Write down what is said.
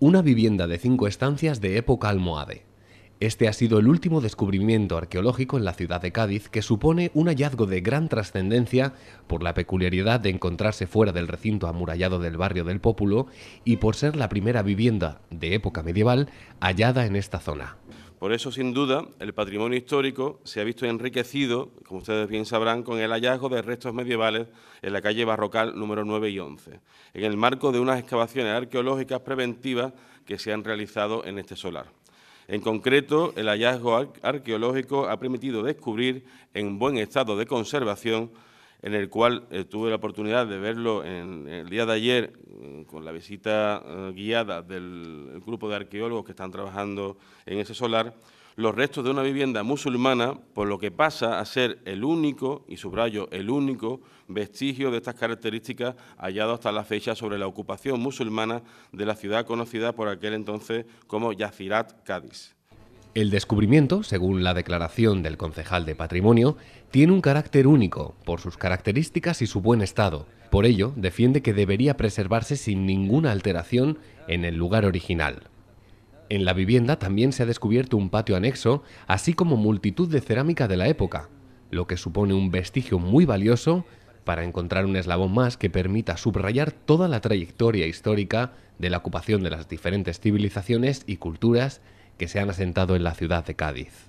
una vivienda de cinco estancias de época almohade. Este ha sido el último descubrimiento arqueológico en la ciudad de Cádiz que supone un hallazgo de gran trascendencia por la peculiaridad de encontrarse fuera del recinto amurallado del barrio del Pópulo y por ser la primera vivienda de época medieval hallada en esta zona. Por eso, sin duda, el patrimonio histórico se ha visto enriquecido, como ustedes bien sabrán, con el hallazgo de restos medievales en la calle Barrocal número 9 y 11, en el marco de unas excavaciones arqueológicas preventivas que se han realizado en este solar. En concreto, el hallazgo arqueológico ha permitido descubrir, en buen estado de conservación, en el cual eh, tuve la oportunidad de verlo el día de ayer con la visita eh, guiada del grupo de arqueólogos que están trabajando en ese solar, los restos de una vivienda musulmana, por lo que pasa a ser el único, y subrayo, el único vestigio de estas características hallado hasta la fecha sobre la ocupación musulmana de la ciudad conocida por aquel entonces como Yazirat Cádiz. El descubrimiento, según la declaración del concejal de patrimonio, tiene un carácter único por sus características y su buen estado. Por ello, defiende que debería preservarse sin ninguna alteración en el lugar original. En la vivienda también se ha descubierto un patio anexo, así como multitud de cerámica de la época, lo que supone un vestigio muy valioso para encontrar un eslabón más que permita subrayar toda la trayectoria histórica de la ocupación de las diferentes civilizaciones y culturas que se han asentado en la ciudad de Cádiz.